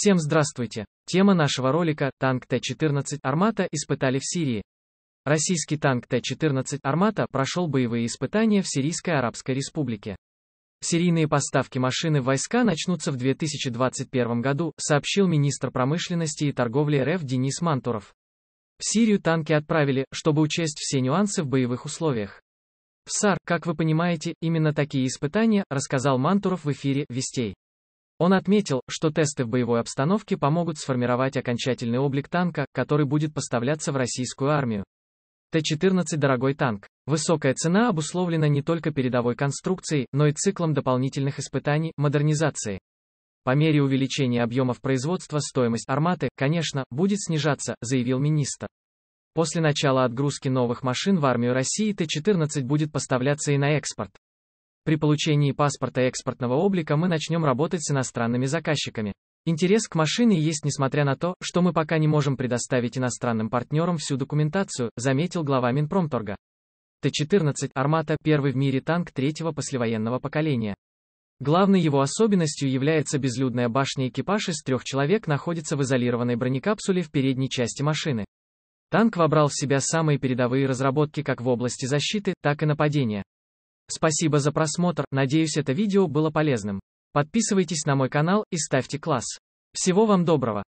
Всем здравствуйте! Тема нашего ролика – танк Т-14 «Армата» испытали в Сирии. Российский танк Т-14 «Армата» прошел боевые испытания в Сирийской Арабской Республике. Серийные поставки машины в войска начнутся в 2021 году, сообщил министр промышленности и торговли РФ Денис Мантуров. В Сирию танки отправили, чтобы учесть все нюансы в боевых условиях. В САР, как вы понимаете, именно такие испытания, рассказал Мантуров в эфире «Вестей». Он отметил, что тесты в боевой обстановке помогут сформировать окончательный облик танка, который будет поставляться в российскую армию. Т-14 – дорогой танк. Высокая цена обусловлена не только передовой конструкцией, но и циклом дополнительных испытаний, модернизации. По мере увеличения объемов производства стоимость арматы, конечно, будет снижаться, заявил министр. После начала отгрузки новых машин в армию России Т-14 будет поставляться и на экспорт. При получении паспорта экспортного облика мы начнем работать с иностранными заказчиками. Интерес к машине есть несмотря на то, что мы пока не можем предоставить иностранным партнерам всю документацию, заметил глава Минпромторга. Т-14 «Армата» – первый в мире танк третьего послевоенного поколения. Главной его особенностью является безлюдная башня экипаж из трех человек находится в изолированной бронекапсуле в передней части машины. Танк вобрал в себя самые передовые разработки как в области защиты, так и нападения. Спасибо за просмотр, надеюсь это видео было полезным. Подписывайтесь на мой канал и ставьте класс. Всего вам доброго.